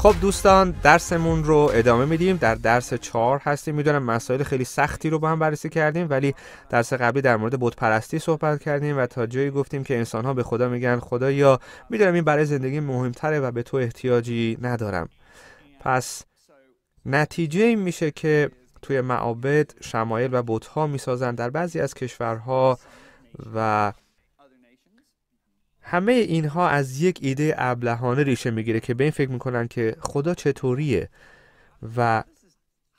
خب دوستان درسمون رو ادامه میدیم در درس چهار هستیم میدونم مسائل خیلی سختی رو با هم بررسی کردیم ولی درس قبلی در مورد بت پرستی صحبت کردیم و تا جایی گفتیم که انسان ها به خدا میگن خدا یا میدونم این برای زندگی مهمتره و به تو احتیاجی ندارم پس نتیجه این میشه که توی معابد شمایل و بودها میسازن در بعضی از کشورها و همه اینها از یک ایده ابلهانه ریشه میگیره که به این فکر میکنن که خدا چطوریه و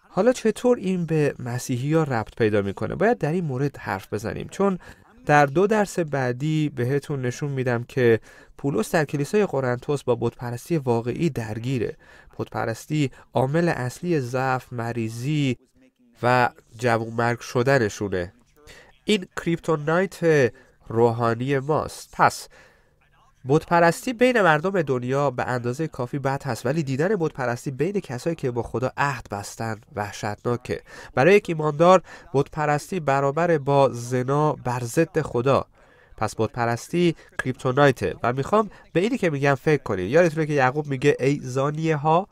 حالا چطور این به مسیحی ها ربط پیدا میکنه باید در این مورد حرف بزنیم چون در دو درس بعدی بهتون نشون میدم که پولس در کلیسای قرنتس با بتپرستی واقعی درگیره بتپرستی عامل اصلی ضعف مریضی و مرگ شدنشونه این کریپتونایت روحانی ماست پس پرستی بین مردم دنیا به اندازه کافی بد هست ولی دیدن پرستی بین کسایی که با خدا عهد بستن وحشتناکه برای یک ایماندار پرستی برابر با زنا بر ضد خدا پس پرستی کریپتونایته و میخوام به اینی که میگم فکر کنید یادتونه که یعقوب میگه ای زانیه ها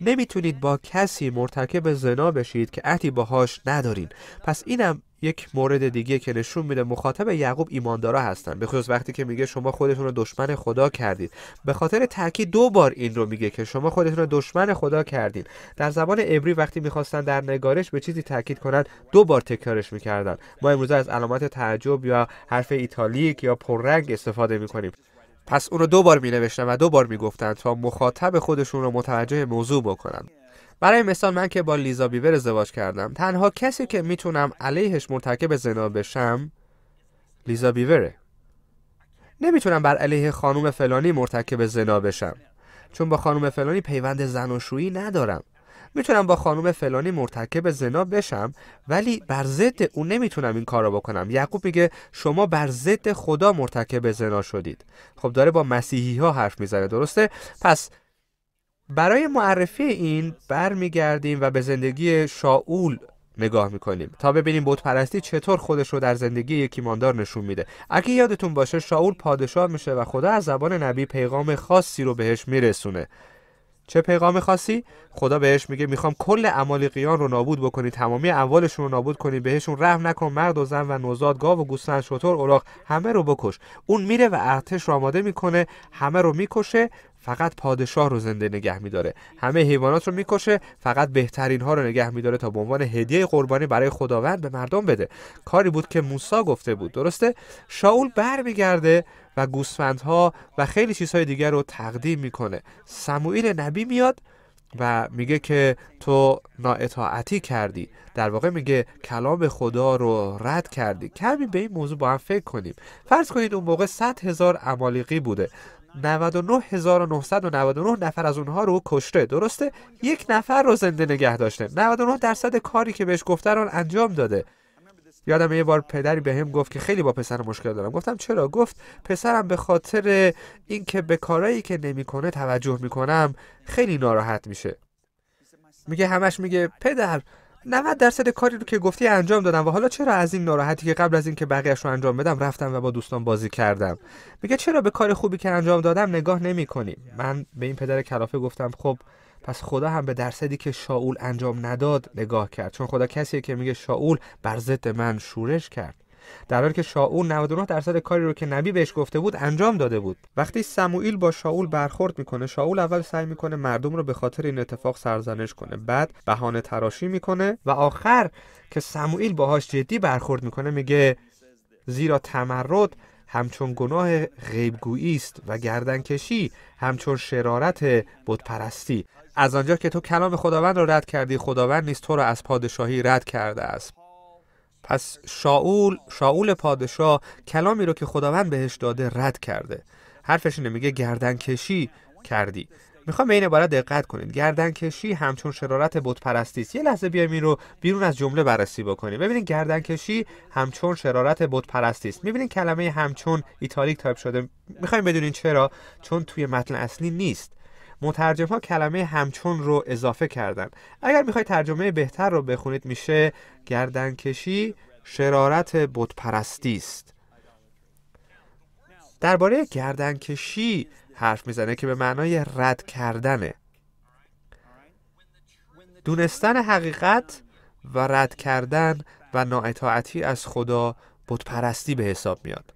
نمیتونید با کسی مرتکب زنا بشید که عهدی باهاش ندارین پس اینم یک مورد دیگه که نشون میده مخاطب یعقوب ایماندارا هستن به خصوص وقتی که میگه شما خودتون رو دشمن خدا کردید به خاطر تاکید دو بار این رو میگه که شما خودتون رو دشمن خدا کردید در زبان عبری وقتی میخواستن در نگارش به چیزی تاکید کنند دو بار تکرارش میکردن ما امروزه از علامت تعجب یا حرف ایتالیک یا پررنگ استفاده میکنیم پس اون رو دو بار می نوشتن و دو بار می تا مخاطب خودشون رو متوجه موضوع بکنن برای مثال من که با لیزا بیور ازدواج کردم تنها کسی که میتونم علیهش مرتکب زنا بشم لیزا بیوره نمیتونم بر علیه خانم فلانی مرتکب زنا بشم چون با خانم فلانی پیوند زن و ندارم میتونم با خانم فلانی مرتکب زنا بشم ولی بر ضد او نمیتونم این کار را بکنم یعقوب میگه شما بر ضد خدا مرتکب زنا شدید خب داره با مسیحی ها حرف میزنه درسته پس برای معرفی این برمیگردیم و به زندگی شاول نگاه میکنیم تا ببینیم بت پرستی چطور خودش رو در زندگی یکی ماندار نشون میده اگه یادتون باشه شاول پادشاه میشه و خدا از زبان نبی پیغام خاصی رو بهش میرسونه چه پیغام خاصی خدا بهش میگه میخوام کل قیان رو نابود بکنی تمامی اموالشون رو نابود کنی بهشون رحم نکن مرد و زن و نوزاد گاو و گوسفند شطور اوراق همه رو بکش اون میره و ارتش رو آماده میکنه همه رو میکشه فقط پادشاه رو زنده نگه میداره همه حیوانات رو میکشه فقط بهترین ها رو نگه میداره تا به عنوان هدیه قربانی برای خداوند به مردم بده کاری بود که موسا گفته بود درسته شاول برمیگرده و گوسفندها و خیلی چیزهای دیگر رو تقدیم میکنه سموئیل نبی میاد و میگه که تو نااطاعتی کردی در واقع میگه کلام خدا رو رد کردی کمی به این موضوع با هم فکر کنیم فرض کنید اون موقع 100 هزار عمالیقی بوده 99999 نفر از اونها رو کشته درسته یک نفر رو زنده نگه داشته 99 درصد کاری که بهش گفته رو انجام داده یادم یه بار پدری به هم گفت که خیلی با پسرم مشکل دارم گفتم چرا گفت پسرم به خاطر اینکه به کارایی که نمیکنه توجه میکنم خیلی ناراحت میشه میگه همش میگه پدر 90 درصد کاری رو که گفتی انجام دادم و حالا چرا از این ناراحتی که قبل از اینکه بقیهش رو انجام بدم رفتم و با دوستان بازی کردم میگه چرا به کار خوبی که انجام دادم نگاه نمی کنی؟ من به این پدر کلافه گفتم خب پس خدا هم به درصدی که شاول انجام نداد نگاه کرد چون خدا کسیه که میگه شاول بر ضد من شورش کرد در حالی که شاول 99 درصد کاری رو که نبی بهش گفته بود انجام داده بود وقتی سموئیل با شاول برخورد میکنه شاول اول سعی میکنه مردم رو به خاطر این اتفاق سرزنش کنه بعد بهانه تراشی میکنه و آخر که سموئیل باهاش جدی برخورد میکنه میگه زیرا تمرد همچون گناه غیبگویی است و گردنکشی همچون شرارت بتپرستی از آنجا که تو کلام خداوند را رد کردی خداوند نیست تو را از پادشاهی رد کرده است پس شاول شاول پادشاه کلامی رو که خداوند بهش داده رد کرده حرفش اینه میگه گردنکشی کردی میخوام به این عبارت دقت کنید گردنکشی همچون شرارت بت است یه لحظه بیایم این رو بیرون از جمله بررسی بکنیم ببینید گردنکشی همچون شرارت بت است میبینید کلمه همچون ایتالیک تایپ شده میخوایم بدونین چرا چون توی متن اصلی نیست مترجم ها کلمه همچون رو اضافه کردن اگر میخوای ترجمه بهتر رو بخونید میشه گردنکشی شرارت بودپرستی است درباره گردنکشی حرف میزنه که به معنای رد کردنه دونستن حقیقت و رد کردن و ناعتاعتی از خدا بودپرستی به حساب میاد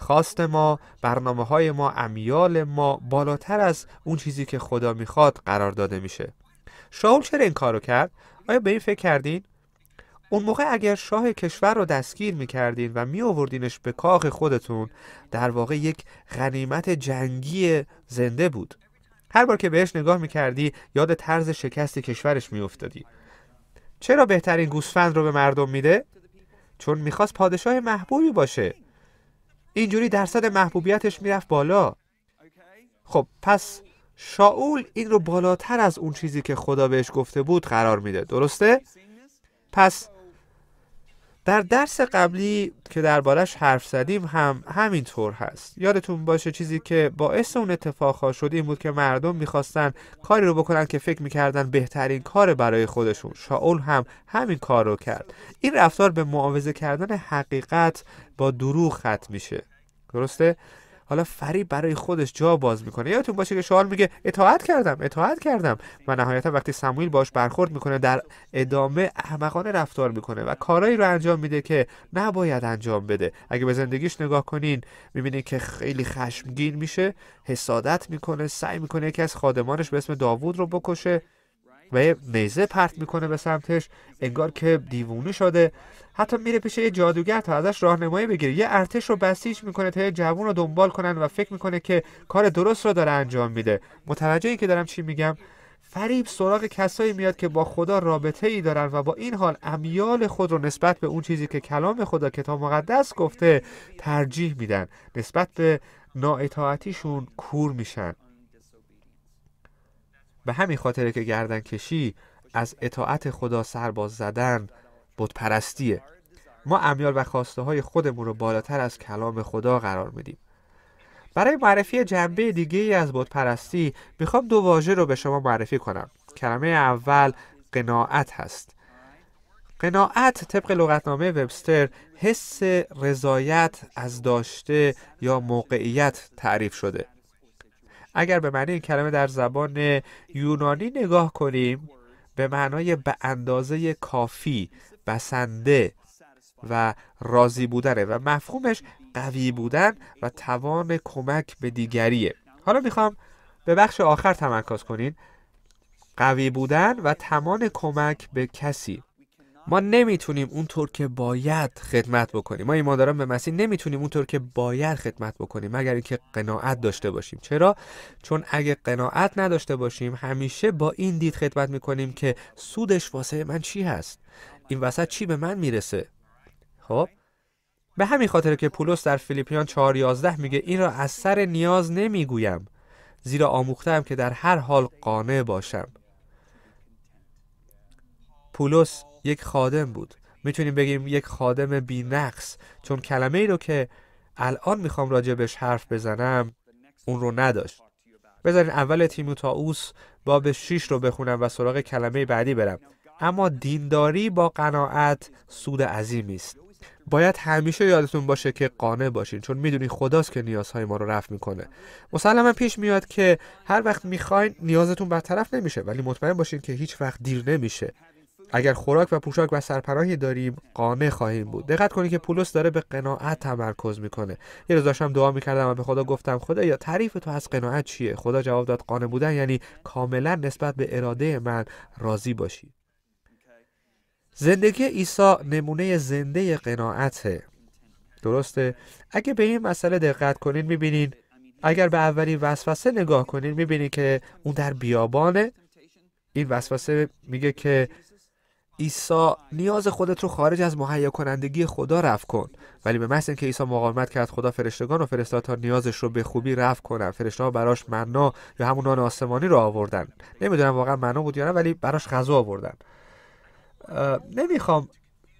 خواست ما برنامه های ما امیال ما بالاتر از اون چیزی که خدا میخواد قرار داده میشه شاول چرا این کارو کرد آیا به این فکر کردین اون موقع اگر شاه کشور رو دستگیر میکردین و میآوردینش به کاخ خودتون در واقع یک غنیمت جنگی زنده بود هر بار که بهش نگاه میکردی یاد طرز شکست کشورش میافتادی چرا بهترین گوسفند رو به مردم میده؟ چون میخواست پادشاه محبوبی باشه اینجوری درصد محبوبیتش میرفت بالا خب پس شاول این رو بالاتر از اون چیزی که خدا بهش گفته بود قرار میده درسته؟ پس در درس قبلی که دربارش حرف زدیم هم همینطور هست یادتون باشه چیزی که باعث اون اتفاق شد این بود که مردم میخواستن کاری رو بکنن که فکر میکردن بهترین کار برای خودشون شاول هم همین کار رو کرد این رفتار به معاوضه کردن حقیقت با دروغ ختم میشه درسته حالا فری برای خودش جا باز میکنه یادتون باشه که شوال میگه اطاعت کردم اطاعت کردم و نهایتا وقتی سموئیل باش برخورد میکنه در ادامه احمقانه رفتار میکنه و کارایی رو انجام میده که نباید انجام بده اگه به زندگیش نگاه کنین میبینین که خیلی خشمگین میشه حسادت میکنه سعی میکنه یکی از خادمانش به اسم داوود رو بکشه و یه میزه پرت میکنه به سمتش انگار که دیوونه شده حتی میره پیش یه جادوگر تا ازش راهنمایی بگیره یه ارتش رو بسیج میکنه تا یه جوون رو دنبال کنن و فکر میکنه که کار درست رو داره انجام میده متوجه که دارم چی میگم فریب سراغ کسایی میاد که با خدا رابطه ای دارن و با این حال امیال خود رو نسبت به اون چیزی که کلام خدا کتاب مقدس گفته ترجیح میدن نسبت به نااطاعتیشون کور میشن به همین خاطر که گردن کشی از اطاعت خدا سرباز زدن بودپرستیه ما امیال و خواسته های خودمون رو بالاتر از کلام خدا قرار میدیم برای معرفی جنبه دیگه ای از بودپرستی میخوام دو واژه رو به شما معرفی کنم کلمه اول قناعت هست قناعت طبق لغتنامه وبستر حس رضایت از داشته یا موقعیت تعریف شده اگر به معنی این کلمه در زبان یونانی نگاه کنیم به معنای به اندازه کافی بسنده و راضی بودنه و مفهومش قوی بودن و توان کمک به دیگریه حالا میخوام به بخش آخر تمرکز کنین قوی بودن و توان کمک به کسی ما نمیتونیم اونطور که باید خدمت بکنیم ما ایمانداران به مسیح نمیتونیم اونطور که باید خدمت بکنیم مگر اینکه قناعت داشته باشیم چرا چون اگه قناعت نداشته باشیم همیشه با این دید خدمت میکنیم که سودش واسه من چی هست این وسط چی به من میرسه خب به همین خاطر که پولس در فیلیپیان 4:11 میگه این را از سر نیاز نمیگویم زیرا آموختم که در هر حال قانع باشم پولس یک خادم بود میتونیم بگیم یک خادم بی نقص چون کلمه ای رو که الان میخوام بهش حرف بزنم اون رو نداشت بذارین اول تیموتائوس باب 6 رو بخونم و سراغ کلمه بعدی برم اما دینداری با قناعت سود عظیمی است باید همیشه یادتون باشه که قانع باشین چون میدونی خداست که نیازهای ما رو رفع میکنه مسلما پیش میاد که هر وقت میخواین نیازتون برطرف نمیشه ولی مطمئن باشین که هیچ وقت دیر نمیشه اگر خوراک و پوشاک و سرپناهی داریم قانع خواهیم بود دقت کنید که پولس داره به قناعت تمرکز میکنه یه روز داشتم دعا میکردم و به خدا گفتم خدا یا تعریف تو از قناعت چیه خدا جواب داد قانع بودن یعنی کاملا نسبت به اراده من راضی باشی زندگی عیسی نمونه زنده قناعته درسته اگه به این مسئله دقت کنین میبینین اگر به اولین وسوسه نگاه کنین میبینین که اون در بیابانه این وسوسه میگه که ایسا نیاز خودت رو خارج از مهیا کنندگی خدا رفع کن ولی به محض اینکه عیسی مقاومت کرد خدا فرشتگان و فرستاد تا نیازش رو به خوبی رفع کنن فرشته ها براش منا یا همون نان آسمانی رو آوردن نمیدونم واقعا منا بود یا نه ولی براش غذا آوردن نمیخوام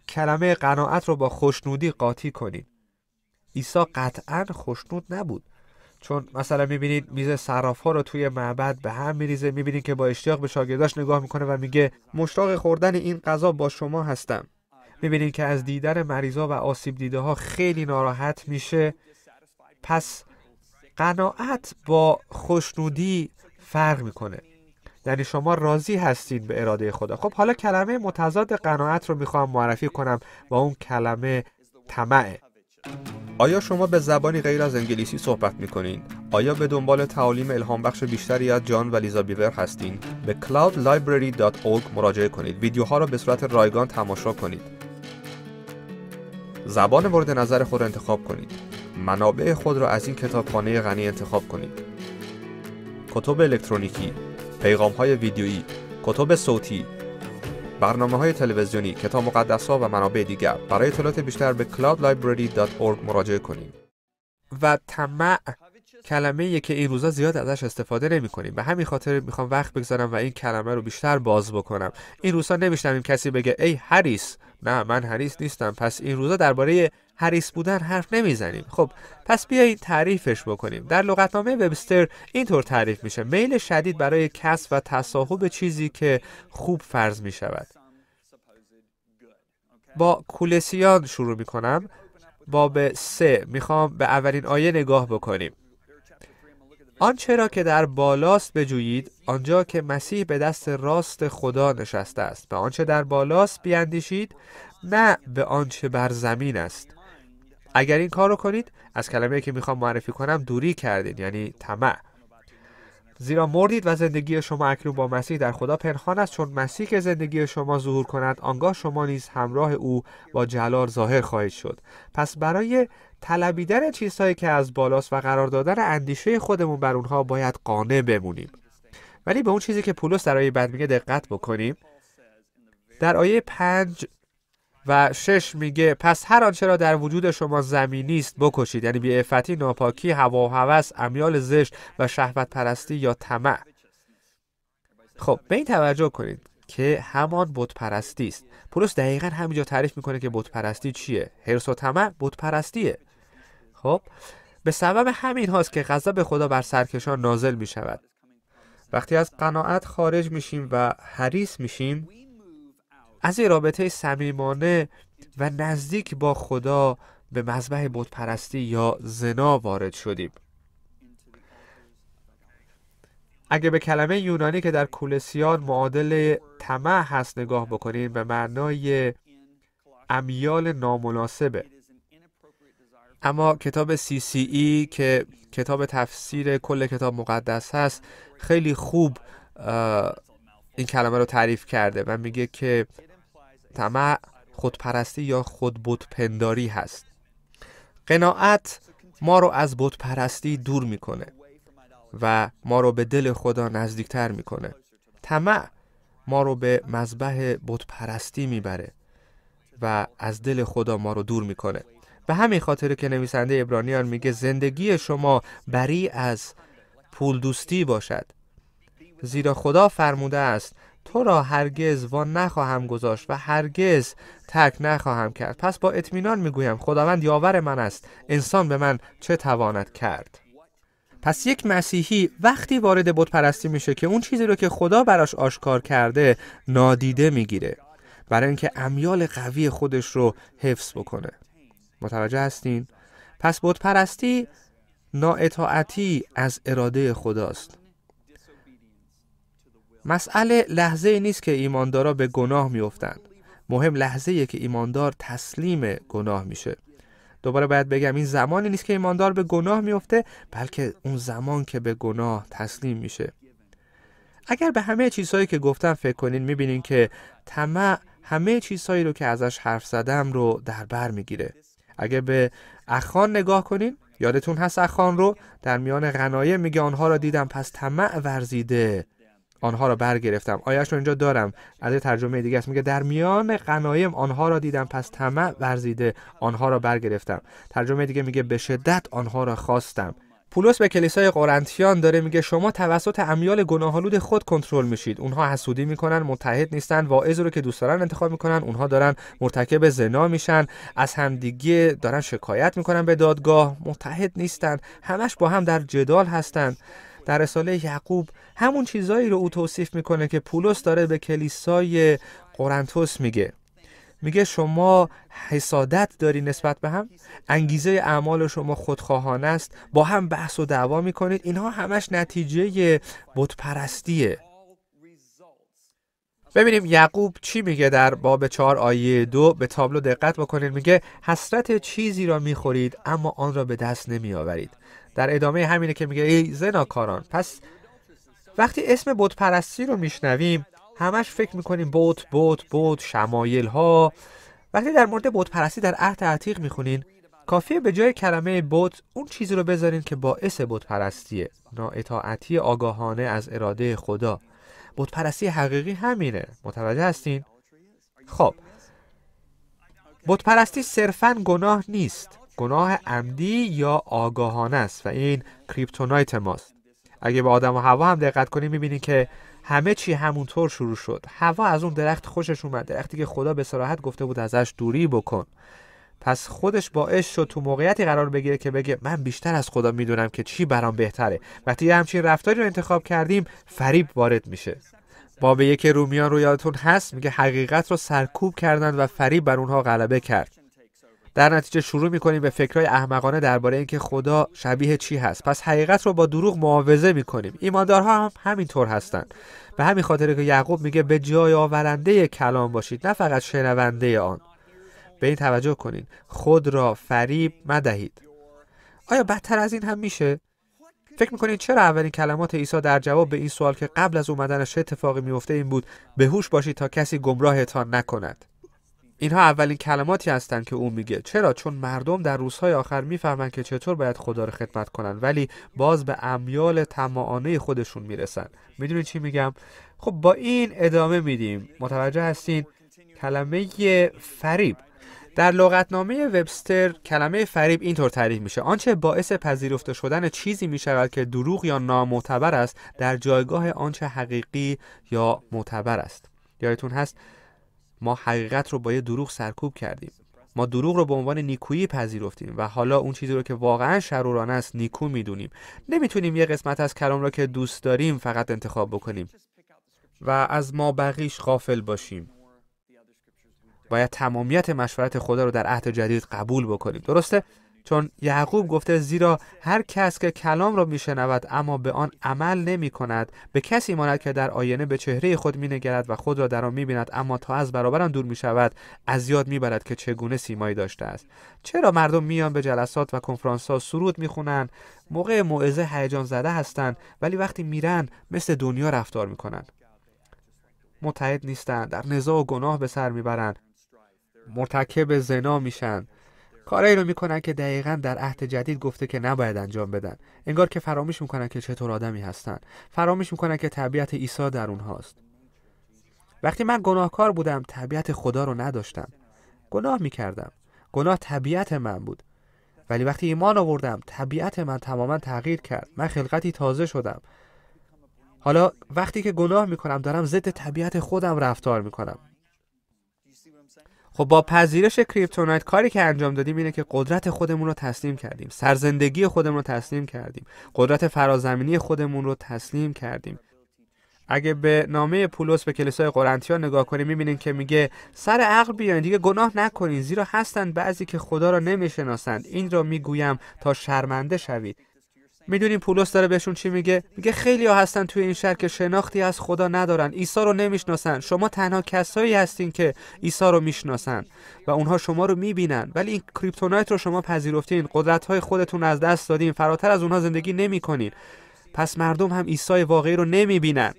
کلمه قناعت رو با خوشنودی قاطی کنید عیسی قطعا خوشنود نبود چون مثلا میبینید میز صراف ها رو توی معبد به هم میریزه میبینید که با اشتیاق به شاگرداش نگاه میکنه و میگه مشتاق خوردن این غذا با شما هستم میبینید که از دیدن مریضا و آسیب دیده ها خیلی ناراحت میشه پس قناعت با خوشنودی فرق میکنه یعنی شما راضی هستید به اراده خدا خب حالا کلمه متضاد قناعت رو میخوام معرفی کنم و اون کلمه تمعه آیا شما به زبانی غیر از انگلیسی صحبت می کنید؟ آیا به دنبال تعالیم الهام بخش بیشتری از جان و لیزا بیور هستین؟ به cloudlibrary.org مراجعه کنید. ویدیوها را به صورت رایگان تماشا کنید. زبان مورد نظر خود را انتخاب کنید. منابع خود را از این کتابخانه غنی انتخاب کنید. کتب الکترونیکی، پیغام های ویدیویی، کتب صوتی، برنامه های تلویزیونی، کتاب مقدس ها و منابع دیگر برای اطلاعات بیشتر به cloudlibrary.org مراجعه کنید. و طمع کلمه که این روزا زیاد ازش استفاده نمی کنیم به همین خاطر میخوام وقت بگذارم و این کلمه رو بیشتر باز بکنم این روزا این کسی بگه ای هریس نه من هریس نیستم پس این روزا درباره حریص بودن حرف نمیزنیم خب پس بیایید تعریفش بکنیم در لغتنامه وبستر اینطور تعریف میشه میل شدید برای کسب و تصاحب چیزی که خوب فرض می با کولسیان شروع می کنم باب سه میخوام به اولین آیه نگاه بکنیم آنچه را که در بالاست بجویید آنجا که مسیح به دست راست خدا نشسته است به آنچه در بالاست بیاندیشید نه به آنچه بر زمین است اگر این کار رو کنید از کلمه که میخوام معرفی کنم دوری کردین یعنی طمع زیرا مردید و زندگی شما اکنون با مسیح در خدا پنهان است چون مسیح که زندگی شما ظهور کند آنگاه شما نیز همراه او با جلال ظاهر خواهید شد پس برای طلبیدن چیزهایی که از بالاست و قرار دادن اندیشه خودمون بر اونها باید قانع بمونیم ولی به اون چیزی که پولس در آیه بعد میگه دقت بکنیم در آیه پنج و شش میگه پس هر آنچه را در وجود شما زمینی است بکشید یعنی بیعفتی ناپاکی هوا و هوس امیال زشت و شهوت پرستی یا طمع خب به این توجه کنید که همان بت پرستی است پولس دقیقا همینجا تعریف میکنه که بت پرستی چیه حرص و طمع بت پرستیه خب به سبب همین هاست که غضب خدا بر سرکشان نازل می شود وقتی از قناعت خارج میشیم و حریص میشیم از این رابطه صمیمانه و نزدیک با خدا به مذبح بتپرستی یا زنا وارد شدیم اگه به کلمه یونانی که در کولسیان معادل طمع هست نگاه بکنیم به معنای امیال نامناسبه اما کتاب سی سی ای که کتاب تفسیر کل کتاب مقدس هست خیلی خوب این کلمه رو تعریف کرده و میگه که طمع خودپرستی یا خودبودپنداری هست قناعت ما رو از بودپرستی دور میکنه و ما رو به دل خدا نزدیکتر میکنه طمع ما رو به مذبح بودپرستی میبره و از دل خدا ما رو دور میکنه به همین خاطر که نویسنده ابرانیان میگه زندگی شما بری از پول دوستی باشد زیرا خدا فرموده است تو را هرگز وا نخواهم گذاشت و هرگز تک نخواهم کرد پس با اطمینان میگویم خداوند یاور من است انسان به من چه تواند کرد پس یک مسیحی وقتی وارد بت پرستی میشه که اون چیزی رو که خدا براش آشکار کرده نادیده میگیره برای اینکه امیال قوی خودش رو حفظ بکنه متوجه هستین پس بت پرستی نااطاعتی از اراده خداست مسئله لحظه نیست که ایماندارا به گناه میافتند مهم لحظه ایه که ایماندار تسلیم گناه میشه دوباره باید بگم این زمانی نیست که ایماندار به گناه میفته بلکه اون زمان که به گناه تسلیم میشه اگر به همه چیزهایی که گفتم فکر کنین میبینین که طمع همه چیزهایی رو که ازش حرف زدم رو در بر میگیره اگر به اخان نگاه کنین یادتون هست اخان رو در میان غنایه میگه آنها را دیدم پس طمع ورزیده آنها را برگرفتم آیش را اینجا دارم از یه ترجمه دیگه است میگه در میان قنایم آنها را دیدم پس طمع ورزیده آنها را برگرفتم ترجمه دیگه میگه به شدت آنها را خواستم پولس به کلیسای قرنتیان داره میگه شما توسط امیال گناهالود خود کنترل میشید اونها حسودی میکنن متحد نیستن واعظ رو که دوست دارن انتخاب میکنن اونها دارن مرتکب زنا میشن از همدیگه دارن شکایت میکنن به دادگاه متحد نیستن همش با هم در جدال هستن در رساله یعقوب همون چیزایی رو او توصیف میکنه که پولس داره به کلیسای قرنتس میگه میگه شما حسادت داری نسبت به هم انگیزه اعمال شما خودخواهانه است با هم بحث و دعوا میکنید اینها همش نتیجه پرستیه. ببینیم یعقوب چی میگه در باب چهار آیه دو به تابلو دقت بکنید میگه حسرت چیزی را میخورید اما آن را به دست نمیآورید در ادامه همینه که میگه ای زناکاران پس وقتی اسم بود پرستی رو میشنویم همش فکر میکنیم بود بود بود شمایل ها وقتی در مورد بود پرستی در عهد عتیق میخونین کافیه به جای کلمه بود اون چیزی رو بذارین که باعث بود پرستیه نااطاعتی آگاهانه از اراده خدا بود پرستی حقیقی همینه متوجه هستین خب بود پرستی صرفا گناه نیست گناه عمدی یا آگاهانه است و این کریپتونایت ماست اگه به آدم و هوا هم دقت کنیم میبینیم که همه چی همونطور شروع شد هوا از اون درخت خوشش اومد درختی که خدا به سراحت گفته بود ازش دوری بکن پس خودش باعث شد تو موقعیتی قرار بگیره که بگه من بیشتر از خدا میدونم که چی برام بهتره وقتی یه همچین رفتاری رو انتخاب کردیم فریب وارد میشه باب یک رومیان رو یادتون هست میگه حقیقت رو سرکوب کردند و فریب بر اونها غلبه کرد در نتیجه شروع میکنیم به فکرهای احمقانه درباره اینکه خدا شبیه چی هست پس حقیقت رو با دروغ معاوضه میکنیم ایماندارها هم همینطور هستند به همین خاطره که یعقوب میگه به جای آورنده کلام باشید نه فقط شنونده آن به این توجه کنید خود را فریب مدهید آیا بدتر از این هم میشه فکر میکنید چرا اولین کلمات عیسی در جواب به این سوال که قبل از اومدنش اتفاقی میفته این بود به هوش باشید تا کسی گمراهتان نکند اینها اولین کلماتی هستند که او میگه چرا چون مردم در روزهای آخر میفهمند که چطور باید خدا رو خدمت کنن ولی باز به امیال تماعانه خودشون میرسن میدونید چی میگم خب با این ادامه میدیم متوجه هستین کلمه فریب در لغتنامه وبستر کلمه فریب اینطور تعریف میشه آنچه باعث پذیرفته شدن چیزی میشود که دروغ یا نامعتبر است در جایگاه آنچه حقیقی یا معتبر است یادتون هست ما حقیقت رو با یه دروغ سرکوب کردیم ما دروغ رو به عنوان نیکویی پذیرفتیم و حالا اون چیزی رو که واقعا شرورانه است نیکو میدونیم نمیتونیم یه قسمت از کلام رو که دوست داریم فقط انتخاب بکنیم و از ما بقیش غافل باشیم باید تمامیت مشورت خدا رو در عهد جدید قبول بکنیم درسته چون یعقوب گفته زیرا هر کس که کلام را میشنود اما به آن عمل نمی کند به کسی ماند که در آینه به چهره خود مینگرد و خود را در آن میبیند اما تا از برابرم دور می شود از یاد میبرد که چگونه سیمایی داشته است چرا مردم میان به جلسات و کنفرانس ها سرود میخونند موقع موعظه هیجان زده هستند ولی وقتی میرن مثل دنیا رفتار می میکنند متحد نیستند در نزاع و گناه به سر میبرند مرتکب زنا میشن کارایی رو میکنن که دقیقا در عهد جدید گفته که نباید انجام بدن انگار که فراموش میکنن که چطور آدمی هستن فراموش میکنن که طبیعت عیسی در اونهاست وقتی من گناهکار بودم طبیعت خدا رو نداشتم گناه میکردم گناه طبیعت من بود ولی وقتی ایمان آوردم طبیعت من تماما تغییر کرد من خلقتی تازه شدم حالا وقتی که گناه میکنم دارم ضد طبیعت خودم رفتار میکنم خب با پذیرش کریپتونایت کاری که انجام دادیم اینه که قدرت خودمون رو تسلیم کردیم سرزندگی خودمون رو تسلیم کردیم قدرت فرازمینی خودمون رو تسلیم کردیم اگه به نامه پولس به کلیسای قرنتیا نگاه کنیم میبینیم که میگه سر عقل بیاین دیگه گناه نکنین زیرا هستند بعضی که خدا را نمیشناسند این را میگویم تا شرمنده شوید میدونیم پولس داره بهشون چی میگه میگه خیلی ها هستن توی این شهر که شناختی از خدا ندارن عیسی رو نمیشناسن شما تنها کسایی هستین که عیسی رو میشناسن و اونها شما رو میبینن ولی این کریپتونایت رو شما پذیرفتین قدرت های خودتون از دست دادین فراتر از اونها زندگی نمیکنین پس مردم هم عیسی واقعی رو نمیبینن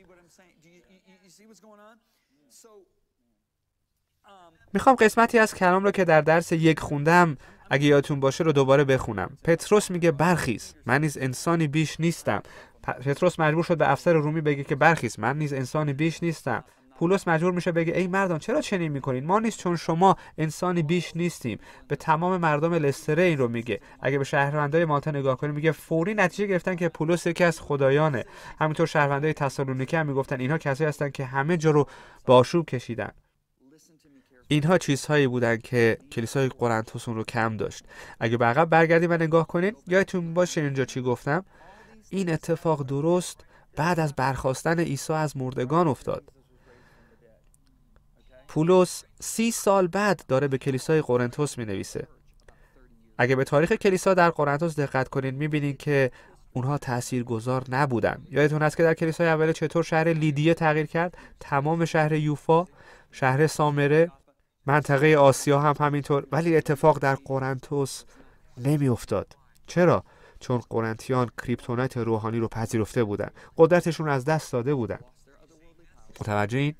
میخوام قسمتی از کلام رو که در درس یک خوندم اگه یادتون باشه رو دوباره بخونم پتروس میگه برخیز من نیز انسانی بیش نیستم پتروس مجبور شد به افسر رومی بگه که برخیز من نیز انسانی بیش نیستم پولس مجبور میشه بگه ای مردان چرا چنین میکنین ما نیست چون شما انسانی بیش نیستیم به تمام مردم لستره این رو میگه اگه به شهروندای مالتا نگاه کنیم میگه فوری نتیجه گرفتن که پولس یکی از خدایانه همینطور شهروندای تسالونیکی هم میگفتن اینها کسایی هستن که همه جا رو با آشوب کشیدن اینها چیزهایی بودند که کلیسای اون رو کم داشت اگه به عقب برگردیم و نگاه کنین یادتون باشه اینجا چی گفتم این اتفاق درست بعد از برخواستن عیسی از مردگان افتاد پولس سی سال بعد داره به کلیسای قرنتوس می نویسه اگه به تاریخ کلیسا در قرنتوس دقت کنین می بینین که اونها تأثیر گذار نبودن یادتون هست که در کلیسای اول چطور شهر لیدیه تغییر کرد تمام شهر یوفا شهر سامره منطقه آسیا هم همینطور ولی اتفاق در قرنتوس افتاد. چرا چون قرنتیان کریپتونت روحانی رو پذیرفته بودند قدرتشون از دست داده بودند متوجه این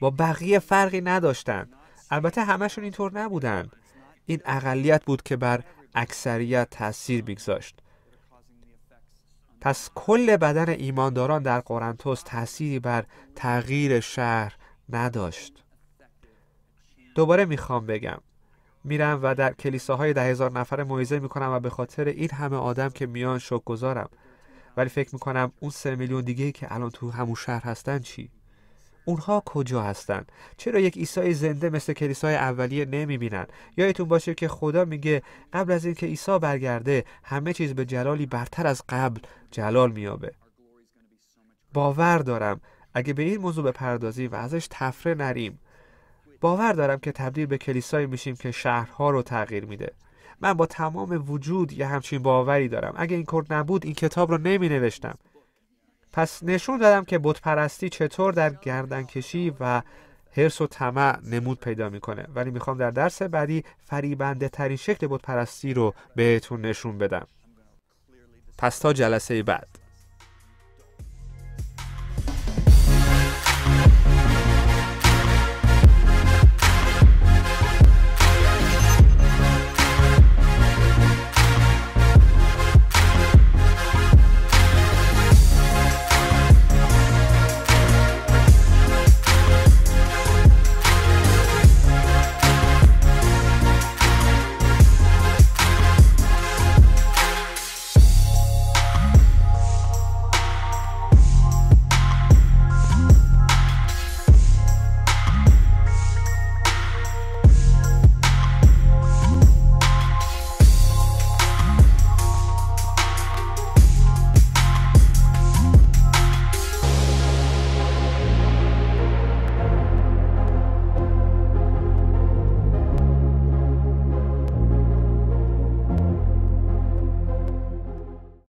با بقیه فرقی نداشتند البته همشون اینطور نبودن. این اقلیت بود که بر اکثریت تاثیر میگذاشت پس کل بدن ایمانداران در قرنتوس تأثیری بر تغییر شهر نداشت دوباره میخوام بگم میرم و در کلیساهای ده هزار نفر موعظه میکنم و به خاطر این همه آدم که میان شک گذارم ولی فکر میکنم اون سه میلیون دیگه که الان تو همون شهر هستن چی؟ اونها کجا هستن؟ چرا یک عیسی زنده مثل کلیسای اولیه نمیبینن؟ یادتون باشه که خدا میگه قبل از اینکه عیسی برگرده همه چیز به جلالی برتر از قبل جلال مییابه. باور دارم اگه به این موضوع بپردازیم و ازش تفره نریم باور دارم که تبدیل به کلیسایی میشیم که شهرها رو تغییر میده من با تمام وجود یه همچین باوری دارم اگه این کرد نبود این کتاب رو نمی نوشتم پس نشون دادم که بتپرستی چطور در کشی و حرس و طمع نمود پیدا میکنه ولی میخوام در درس بعدی فریبنده ترین شکل بتپرستی رو بهتون نشون بدم پس تا جلسه بعد